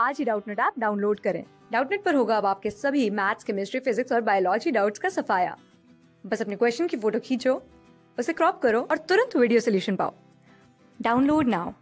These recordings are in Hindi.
आज ही डाउटनेट ऐप डाउनलोड करें डाउटनेट पर होगा अब आपके सभी मैथ्स केमिस्ट्री फिजिक्स और बायोलॉजी डाउट्स का सफाया बस अपने क्वेश्चन की फोटो खींचो उसे क्रॉप करो और तुरंत वीडियो सोल्यूशन पाओ डाउनलोड नाउ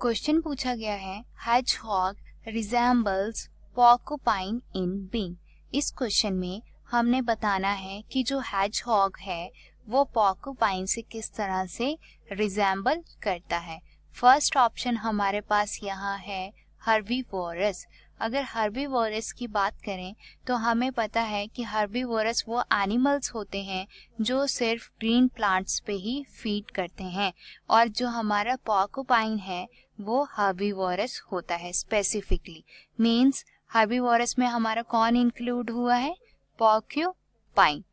क्वेश्चन पूछा गया है hedgehog resembles porcupine in being इस क्वेश्चन में हमने बताना है कि जो हैज हॉग है वो पॉकोपाइन से किस तरह से रिजेम्बल करता है फर्स्ट ऑप्शन हमारे पास यहाँ है हर्बी वोरस अगर हर्बी वोरस की बात करें तो हमें पता है कि हर्बी वोरस वो एनिमल्स होते हैं जो सिर्फ ग्रीन प्लांट्स पे ही फीड करते हैं और जो हमारा पॉकोपाइन है वो हर्बी वोरस होता है स्पेसिफिकली मीन्स हर्बी वोरस में हमारा कौन इंक्लूड हुआ है पॉक्यू पाइन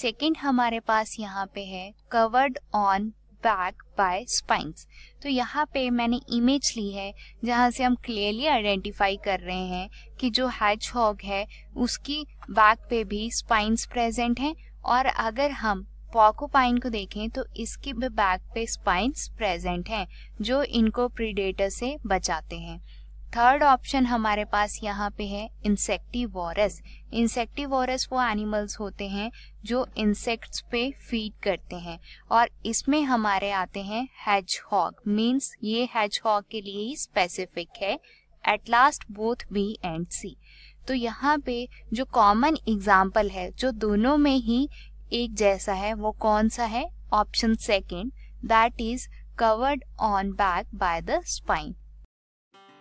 सेकेंड हमारे पास यहाँ पे है covered on back by spines तो यहाँ पे मैंने इमेज ली है जहाँ से हम क्लियरली आइडेंटिफाई कर रहे हैं कि जो हैच हॉग है उसकी बैक पे भी स्पाइंस प्रेजेंट हैं और अगर हम पॉकोपाइन को देखें तो इसकी भी बैक पे स्पाइंस प्रेजेंट हैं जो इनको प्रीडेटर से बचाते हैं थर्ड ऑप्शन हमारे पास यहाँ पे है इंसेक्टिवोरस इंसेक्टिवोरस वो एनिमल्स होते हैं जो इंसेक्ट्स पे फीड करते हैं और इसमें हमारे आते हैं हैज हॉग मीन्स ये हैज हॉग के लिए ही स्पेसिफिक है at last both B and C तो यहाँ पे जो कॉमन एग्जाम्पल है जो दोनों में ही एक जैसा है वो कौन सा है option second that is covered on back by the spine